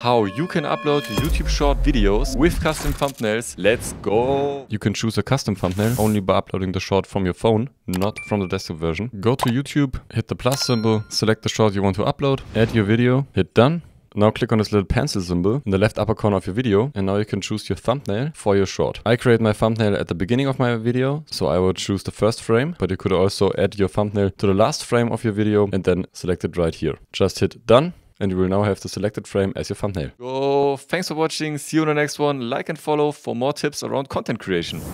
how you can upload YouTube short videos with custom thumbnails. Let's go! You can choose a custom thumbnail only by uploading the short from your phone, not from the desktop version. Go to YouTube, hit the plus symbol, select the short you want to upload, add your video, hit done. Now click on this little pencil symbol in the left upper corner of your video and now you can choose your thumbnail for your short. I create my thumbnail at the beginning of my video, so I will choose the first frame, but you could also add your thumbnail to the last frame of your video and then select it right here. Just hit done and you will now have the selected frame as your thumbnail. So thanks for watching. See you in the next one. Like and follow for more tips around content creation.